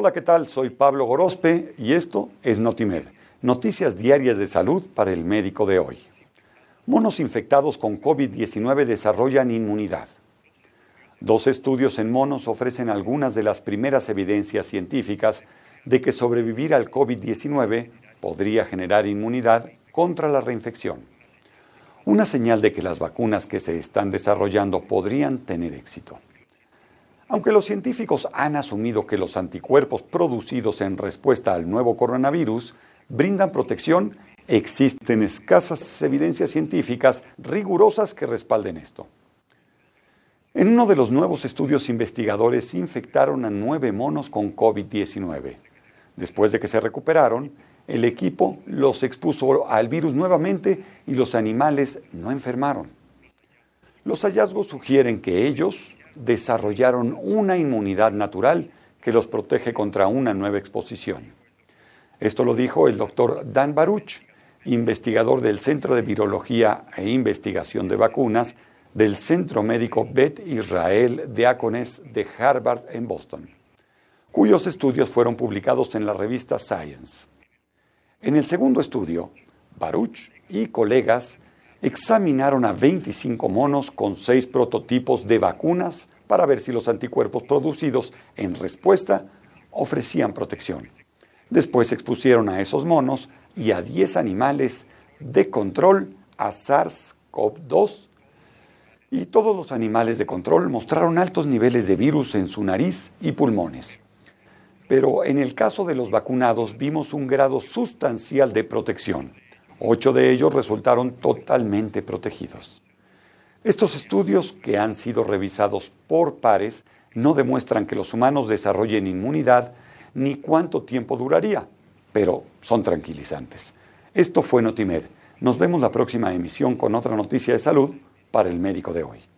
Hola, ¿qué tal? Soy Pablo Gorospe y esto es Notimed, noticias diarias de salud para el médico de hoy. Monos infectados con COVID-19 desarrollan inmunidad. Dos estudios en monos ofrecen algunas de las primeras evidencias científicas de que sobrevivir al COVID-19 podría generar inmunidad contra la reinfección. Una señal de que las vacunas que se están desarrollando podrían tener éxito. Aunque los científicos han asumido que los anticuerpos producidos en respuesta al nuevo coronavirus brindan protección, existen escasas evidencias científicas rigurosas que respalden esto. En uno de los nuevos estudios investigadores infectaron a nueve monos con COVID-19. Después de que se recuperaron, el equipo los expuso al virus nuevamente y los animales no enfermaron. Los hallazgos sugieren que ellos, desarrollaron una inmunidad natural que los protege contra una nueva exposición. Esto lo dijo el doctor Dan Baruch, investigador del Centro de Virología e Investigación de Vacunas del Centro Médico Bet Israel de Acones de Harvard en Boston, cuyos estudios fueron publicados en la revista Science. En el segundo estudio, Baruch y colegas examinaron a 25 monos con seis prototipos de vacunas para ver si los anticuerpos producidos en respuesta ofrecían protección. Después expusieron a esos monos y a 10 animales de control a SARS-CoV-2 y todos los animales de control mostraron altos niveles de virus en su nariz y pulmones. Pero en el caso de los vacunados vimos un grado sustancial de protección. Ocho de ellos resultaron totalmente protegidos. Estos estudios, que han sido revisados por pares, no demuestran que los humanos desarrollen inmunidad ni cuánto tiempo duraría, pero son tranquilizantes. Esto fue Notimed. Nos vemos la próxima emisión con otra noticia de salud para el médico de hoy.